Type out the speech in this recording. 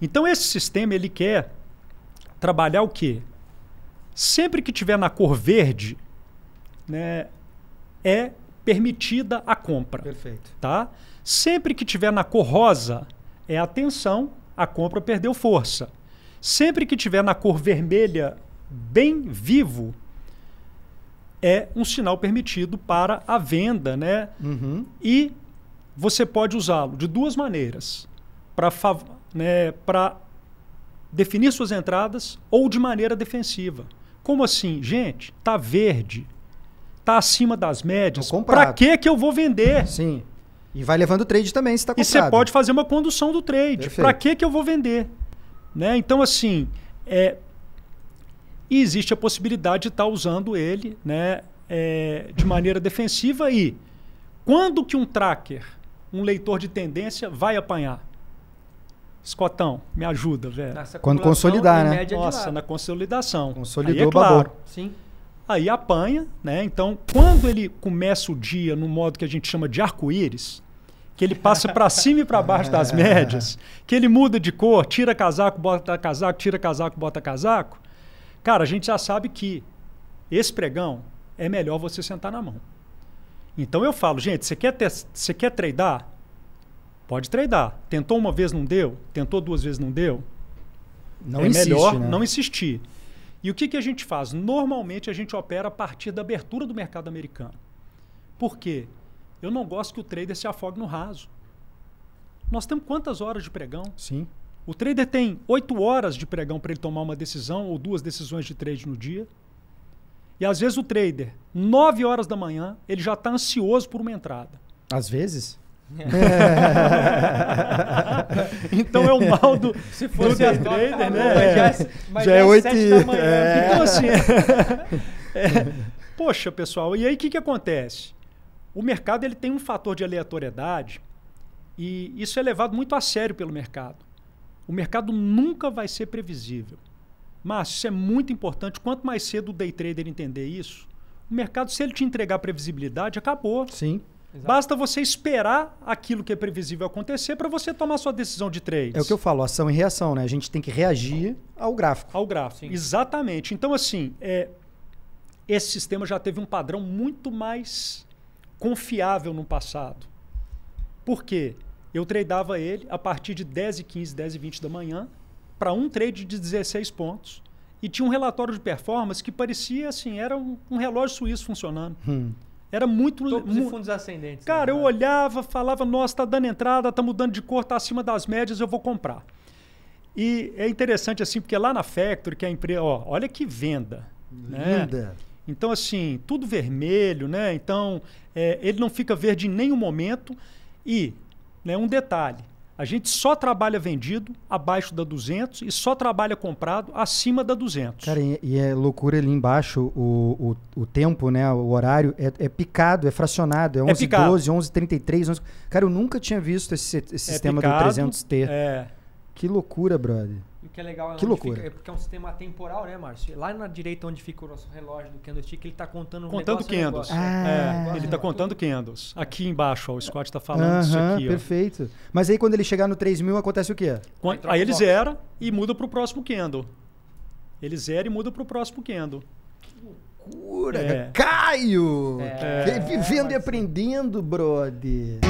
Então esse sistema ele quer trabalhar o quê? Sempre que tiver na cor verde, né, é permitida a compra. Perfeito. Tá? Sempre que tiver na cor rosa, é atenção, a compra perdeu força. Sempre que tiver na cor vermelha bem vivo, é um sinal permitido para a venda, né? Uhum. E você pode usá-lo de duas maneiras. Para favor né, para definir suas entradas ou de maneira defensiva. Como assim? Gente, tá verde, tá acima das médias. Para que que eu vou vender? Sim. E vai levando trade também, se está comprado. E você pode fazer uma condução do trade. Para que que eu vou vender? Né? Então assim, é, e existe a possibilidade de estar tá usando ele, né, é, de maneira defensiva e quando que um tracker, um leitor de tendência vai apanhar? Escotão, me ajuda, velho. Quando consolidar, né? Nossa, na consolidação. Consolidou, aí é claro. Babou. Sim. Aí apanha, né? Então, quando ele começa o dia no modo que a gente chama de arco-íris, que ele passa para cima e para baixo das médias, que ele muda de cor, tira casaco, bota casaco, tira casaco, bota casaco, cara, a gente já sabe que esse pregão é melhor você sentar na mão. Então eu falo, gente, você quer, você quer treinar? Pode treinar. Tentou uma vez, não deu. Tentou duas vezes, não deu. Não é insiste, melhor né? não insistir. E o que, que a gente faz? Normalmente a gente opera a partir da abertura do mercado americano. Por quê? Eu não gosto que o trader se afogue no raso. Nós temos quantas horas de pregão? Sim. O trader tem oito horas de pregão para ele tomar uma decisão ou duas decisões de trade no dia. E às vezes o trader, nove horas da manhã, ele já está ansioso por uma entrada. Às vezes? É. então é o mal do. Se fosse do a trader, né? Já, é é já é oito e É. Então, assim. É, poxa, pessoal, e aí o que, que acontece? O mercado ele tem um fator de aleatoriedade e isso é levado muito a sério pelo mercado. O mercado nunca vai ser previsível. Mas isso é muito importante. Quanto mais cedo o day trader entender isso, o mercado, se ele te entregar previsibilidade, acabou. Sim. Exato. Basta você esperar aquilo que é previsível acontecer para você tomar sua decisão de trade. É o que eu falo, ação e reação, né? A gente tem que reagir ao gráfico. Ao gráfico, Sim. exatamente. Então, assim, é, esse sistema já teve um padrão muito mais confiável no passado. Por quê? Eu tradeava ele a partir de 10 e 15, 10 e 20 da manhã para um trade de 16 pontos e tinha um relatório de performance que parecia assim, era um, um relógio suíço funcionando. Hum. Era muito... Topos e fundos ascendentes. Né? Cara, eu é. olhava, falava, nossa, tá dando entrada, tá mudando de cor, tá acima das médias, eu vou comprar. E é interessante assim, porque lá na Factory, que é a empresa... Ó, olha que venda. Né? Linda. Né? Então, assim, tudo vermelho, né? Então, é, ele não fica verde em nenhum momento. E, né, um detalhe, a gente só trabalha vendido abaixo da 200 e só trabalha comprado acima da 200. Cara, e, é loucura ali embaixo o, o, o, tempo, né? O horário é, é picado, é fracionado. É 11 12, 11 33, 11... Cara, eu nunca tinha visto esse, esse é sistema picado, do 300T. É. Que loucura, brother o que é legal é, que loucura. Fica, é porque é um sistema temporal né, Márcio? Lá na direita onde fica o nosso relógio do candlestick, ele está contando um Contando negócio, candles. é, ah, é, é ele está é contando tudo. candles. Aqui embaixo, ó, o Scott está falando uh -huh, isso aqui. Perfeito. Ó. Mas aí quando ele chegar no 3000, acontece o quê? Aí, aí ele zera e muda para o próximo candle. Ele zera e muda para o próximo candle. Que loucura! É. Caio! É, Vivendo é, mas... e aprendendo, brother!